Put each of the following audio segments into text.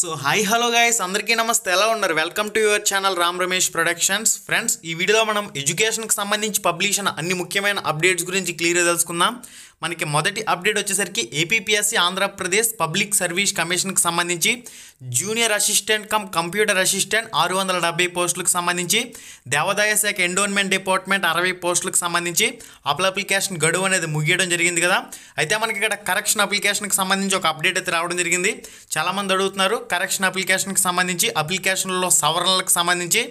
so hi hello guys అందరికీ నమస్తే ఎలా ఉన్నారు welcome to your channel Ram Ramesh productions friends ఈ వీడియోలో మనం ఎడ్యుకేషన్కి సంబంధించి పబ్లిష్ అయిన అన్ని ముఖ్యమైన అప్డేట్స్ గురించి క్లియర్గా తెలుసుకుందాం మనకి మొదటి అప్డేట్ వచ్చేసరికి ఏపీపీఎస్సీ ఆంధ్రప్రదేశ్ పబ్లిక్ సర్వీస్ కమిషన్కి సంబంధించి junior assistant cum computer assistant ఆరు వందల డెబ్బై పోస్టులకు సంబంధించి దేవాదాయ శాఖ ఎండోన్మెంట్ డిపార్ట్మెంట్ అరవై పోస్టులకు సంబంధించి అప్ల అప్లికేషన్ గడువు అనేది ముగియడం జరిగింది కదా అయితే మనకి ఇక్కడ కరెక్షన్ అప్లికేషన్కి సంబంధించి ఒక అప్డేట్ అయితే రావడం జరిగింది చాలామంది అడుగుతున్నారు కరెక్షన్ అప్లికేషన్కి సంబంధించి అప్లికేషన్లో సవరణలకు సంబంధించి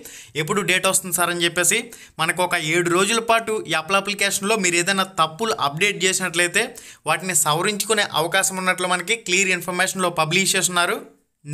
ఎప్పుడు డేట్ వస్తుంది సార్ అని చెప్పేసి మనకు ఒక ఏడు రోజుల పాటు ఈ అప్లికేషన్లో మీరు ఏదైనా తప్పులు అప్డేట్ చేసినట్లు ఉన్నట్లయితే వాటిని సవరించుకునే అవకాశం ఉన్నట్లు మనకి క్లియర్ ఇన్ఫర్మేషన్లో పబ్లిష్ చేస్తున్నారు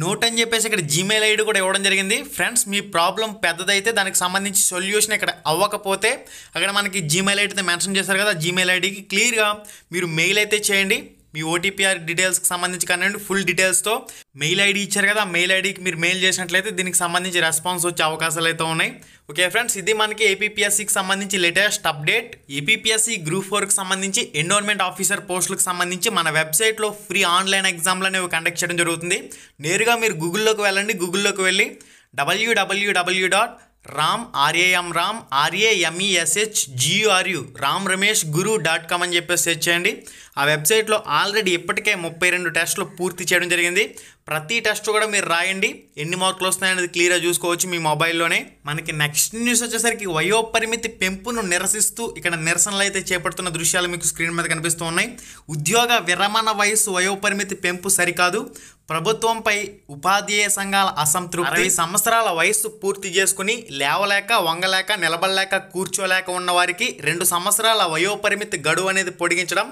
నోట్ అని చెప్పేసి ఇక్కడ జీమెయిల్ ఐడి కూడా ఇవ్వడం జరిగింది ఫ్రెండ్స్ మీ ప్రాబ్లం పెద్దదైతే దానికి సంబంధించి సొల్యూషన్ ఇక్కడ అవ్వకపోతే అక్కడ మనకి జీమెయిల్ ఐడి అయితే మెన్షన్ చేశారు కదా జీమెయిల్ ఐడికి క్లియర్గా మీరు మెయిల్ అయితే చేయండి మీ ఓటీపీఆర్ డీటెయిల్స్కి సంబంధించి కానివ్వండి ఫుల్ డీటెయిల్స్తో మెయిల్ ఐడి ఇచ్చారు కదా మెయిల్ ఐడికి మీరు మెయిల్ చేసినట్లయితే దీనికి సంబంధించి రెస్పాన్స్ వచ్చే అవకాశాలు అయితే ఉన్నాయి ఓకే ఫ్రెండ్స్ ఇది మనకి ఏపీపీఎస్సికి సంబంధించి లేటెస్ట్ అప్డేట్ ఏపీఎస్సీ గ్రూప్ ఫోర్కి సంబంధించి ఎండోర్మెంట్ ఆఫీసర్ పోస్టులకు సంబంధించి మన వెబ్సైట్లో ఫ్రీ ఆన్లైన్ ఎగ్జామ్లు అనేవి కండక్ట్ చేయడం జరుగుతుంది నేరుగా మీరు గూగుల్లోకి వెళ్ళండి గూగుల్లోకి వెళ్ళి W W W dot Ram R A M Ram R A M E S H G R U Ram Ramesh Guru dot com అని చెప్పేసి సెర్చ్ చేయండి ఆ వెబ్సైట్లో ఆల్రెడీ ఇప్పటికే ముప్పై రెండు టెస్టులు పూర్తి చేయడం జరిగింది ప్రతి టెస్ట్ కూడా మీరు రాయండి ఎన్ని మార్కులు వస్తాయనేది క్లియర్గా చూసుకోవచ్చు మీ మొబైల్లోనే మనకి నెక్స్ట్ న్యూస్ వచ్చేసరికి వయో పరిమితి పెంపును నిరసిస్తూ ఇక్కడ నిరసనలు అయితే చేపడుతున్న దృశ్యాలు మీకు స్క్రీన్ మీద కనిపిస్తూ ఉన్నాయి ఉద్యోగ విరమణ వయసు వయోపరిమితి పెంపు సరికాదు ప్రభుత్వంపై ఉపాధ్యాయ సంఘాల అసంతృప్తి అరవై సంవత్సరాల వయస్సు పూర్తి చేసుకుని లేవలేక వంగలేక నిలబడలేక కూర్చోలేక ఉన్న వారికి రెండు సంవత్సరాల వయోపరిమితి గడువు అనేది పొడిగించడం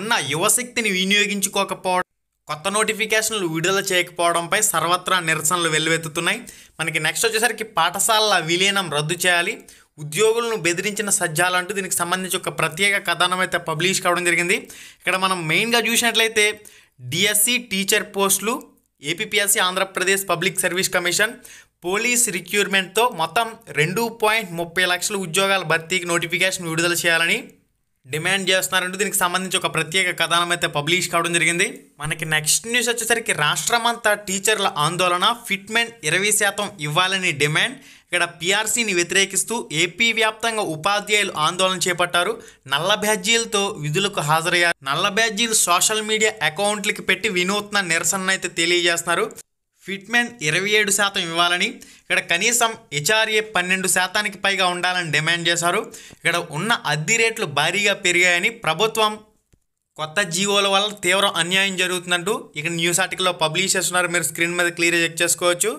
ఉన్న యువశక్తిని వినియోగించుకోకపోవడం కొత్త నోటిఫికేషన్లు విడుదల చేయకపోవడంపై సర్వత్రా నిరసనలు వెల్లువెత్తుతున్నాయి మనకి నెక్స్ట్ వచ్చేసరికి పాఠశాలల విలీనం రద్దు చేయాలి ఉద్యోగులను బెదిరించిన సజ్జాలంటూ దీనికి సంబంధించి ఒక ప్రత్యేక కథనం అయితే పబ్లిష్ కావడం జరిగింది ఇక్కడ మనం మెయిన్గా చూసినట్లయితే డిఎస్సి టీచర్ పోస్టులు APSC Andhra Pradesh public service commission police రిక్యూర్మెంట్తో మొత్తం రెండు పాయింట్ ముప్పై లక్షల ఉద్యోగాల భర్తీకి నోటిఫికేషన్ విడుదల చేయాలని డిమాండ్ చేస్తున్నారంటూ దీనికి సంబంధించి ఒక ప్రత్యేక కథనం అయితే పబ్లిష్ కావడం జరిగింది మనకి నెక్స్ట్ న్యూస్ వచ్చేసరికి రాష్ట్రమంతా టీచర్ల ఆందోళన ఫిట్మెంట్ ఇరవై శాతం ఇవ్వాలని డిమాండ్ ఇక్కడ పీఆర్సీని వ్యతిరేకిస్తూ ఏపీ వ్యాప్తంగా ఉపాధ్యాయులు ఆందోళన చేపట్టారు నల్ల బ్యాడ్జీలతో విధులకు హాజరయ్యారు నల్ల బ్యాడ్జీలు సోషల్ మీడియా అకౌంట్లకి పెట్టి వినూత్న నిరసన అయితే తెలియజేస్తున్నారు ఫిట్మెంట్ ఇరవై ఏడు శాతం ఇవ్వాలని ఇక్కడ కనీసం హెచ్ఆర్ఏ పన్నెండు శాతానికి పైగా ఉండాలని డిమాండ్ చేశారు ఇక్కడ ఉన్న అద్దె రేట్లు భారీగా పెరిగాయని ప్రభుత్వం కొత్త జీవోల వల్ల తీవ్ర అన్యాయం జరుగుతుందంటూ ఇక్కడ న్యూస్ ఆర్టికల్లో పబ్లిష్ చేస్తున్నారు మీరు స్క్రీన్ మీద క్లియర్ చెక్ చేసుకోవచ్చు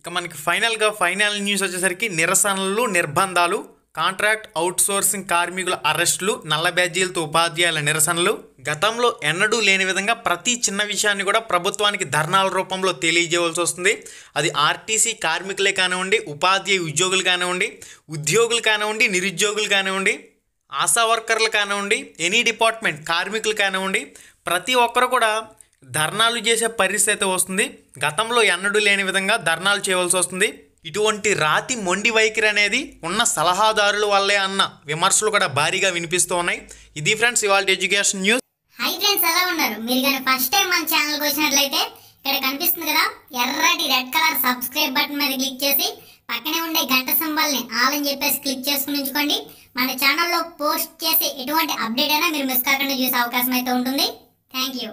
ఇక మనకి ఫైనల్గా ఫైనల్ న్యూస్ వచ్చేసరికి నిరసనలు నిర్బంధాలు కాంట్రాక్ట్ అవుట్సోర్సింగ్ కార్మికుల అరెస్టులు నల్ల బ్యాజీలతో ఉపాధ్యాయుల నిరసనలు గతంలో ఎన్నడూ లేని విధంగా ప్రతి చిన్న విషయాన్ని కూడా ప్రభుత్వానికి ధర్నాల రూపంలో తెలియజేయవలసి వస్తుంది అది ఆర్టీసీ కార్మికులే కానివ్వండి ఉపాధ్యాయ ఉద్యోగులు కానివ్వండి ఉద్యోగులు కానివ్వండి నిరుద్యోగులు కానివ్వండి ఆశా వర్కర్లు కానివ్వండి ఎనీ డిపార్ట్మెంట్ కార్మికులు కానివ్వండి ప్రతి ఒక్కరు కూడా ధర్నాలు చేసే పరిస్థితి వస్తుంది గతంలో ఎన్నడూ లేని విధంగా ధర్నాలు చేయవలసి వస్తుంది ఇటువంటి రాతి మొండి వైఖరి అనేది ఉన్న సలహాదారుల వల్లే అన్న విమర్శలు కూడా భారీగా వినిపిస్తూ ఉన్నాయి ఇది ఫ్రెండ్స్ ఇవాళ ఎడ్యుకేషన్ న్యూస్ ఫ్రెండ్స్ ఎలా ఉన్నారు మీరు కానీ ఫస్ట్ టైం మన ఛానల్కి వచ్చినట్లయితే ఇక్కడ కనిపిస్తుంది కదా ఎర్రటి రెడ్ కలర్ సబ్స్క్రైబ్ బటన్ మీద క్లిక్ చేసి పక్కనే ఉండే గంట సింబల్ని ఆల్ అని చెప్పేసి క్లిక్ చేసుకుని ఉంచుకోండి మన ఛానల్లో పోస్ట్ చేసే ఎటువంటి అప్డేట్ అయినా మీరు మిస్ కాకుండా చూసే అవకాశం అయితే ఉంటుంది థ్యాంక్ యూ